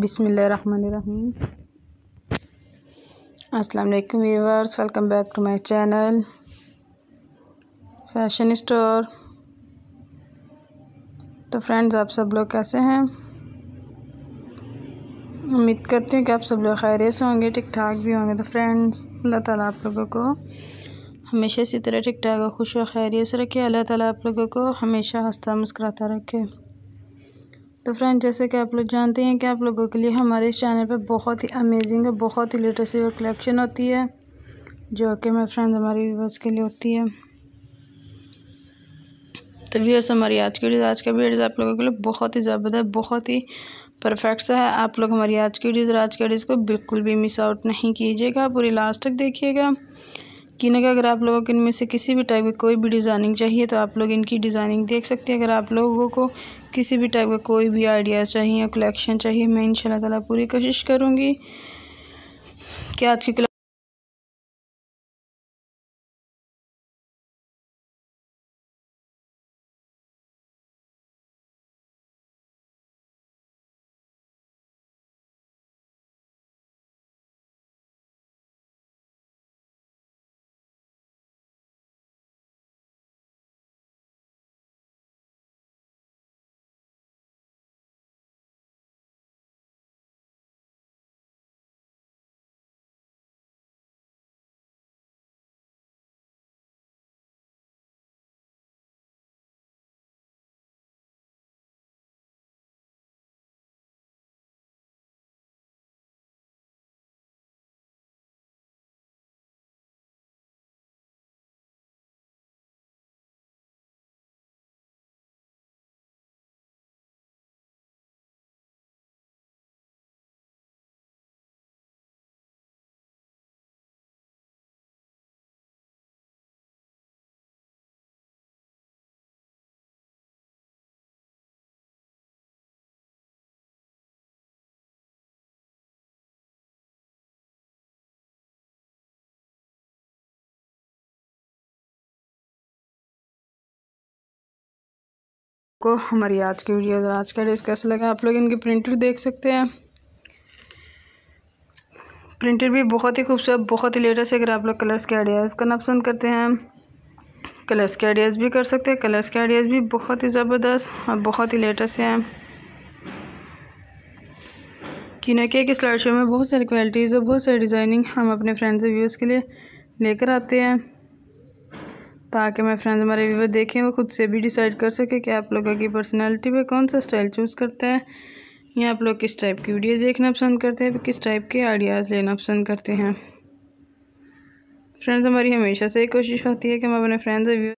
बिसमीम् अल्लाम viewers welcome back to my channel fashion store तो friends आप सब लोग कैसे हैं उम्मीद करती हूँ कि आप सब लोग खैरियत से होंगे ठीक ठाक भी होंगे तो फ्रेंड्स अल्लाह ताला आप लोगों को हमेशा इसी तरह ठीक ठाक और खुश और खैरियत से रखे अल्लाह ताला आप लोगों को हमेशा हंसता मुस्कराता रखे तो फ्रेंड जैसे कि आप लोग जानते हैं कि आप लोगों के लिए हमारे इस चैनल पर बहुत ही अमेजिंग और बहुत ही लेटेस्ट कलेक्शन होती है जो कि मेरे फ्रेंड्स हमारे व्यूवर्स के लिए होती है तो व्यूअर्स हमारी आज की वीडियो आज का भी आप लोगों के लिए बहुत ही ज़बरदस्त बहुत ही परफेक्ट सा है आप लोग हमारी आज की वीडियो आज के वीडियो को बिल्कुल भी मिस आउट नहीं कीजिएगा पूरी लास्ट तक देखिएगा है अगर अगर आप लोगों को इनमें से किसी भी टाइप की कोई भी डिज़ाइनिंग चाहिए तो आप लोग इनकी डिज़ाइनिंग देख सकते हैं अगर आप लोगों को किसी भी टाइप का कोई भी आइडिया चाहिए कलेक्शन चाहिए मैं इन शाला पूरी कोशिश करूँगी कि आज की आपको हमारी आज की वीडियो आज का डेज कैसा लगा आप लोग इनकी प्रिंटर देख सकते हैं प्रिंटर भी बहुत ही खूबसूरत बहुत ही लेटेस्ट है अगर आप लोग कलर्स के आइडियाज़ करना पसंद करते हैं कलर्स के आइडियाज़ भी कर सकते हैं कलर्स के आइडियाज़ भी बहुत ही ज़बरदस्त और बहुत ही लेटेस्ट हैं क्यों कि स्लाइड शो में बहुत सारी क्वालिटीज़ और बहुत सारी डिज़ाइनिंग हम अपने फ्रेंड्स और व्यूज़ के लिए लेकर आते हैं ताकि मैं फ्रेंड्स हमारे व्यूवर देखें वो खुद से भी डिसाइड कर सके कि आप लोगों की पर्सनैलिटी पर कौन सा स्टाइल चूज़ करता है या आप लोग किस टाइप की वीडियोज़ देखना पसंद करते हैं किस टाइप के आइडियाज़ लेना पसंद करते हैं फ्रेंड्स हमारी हमेशा से कोशिश होती है कि हम अपने फ्रेंड्स और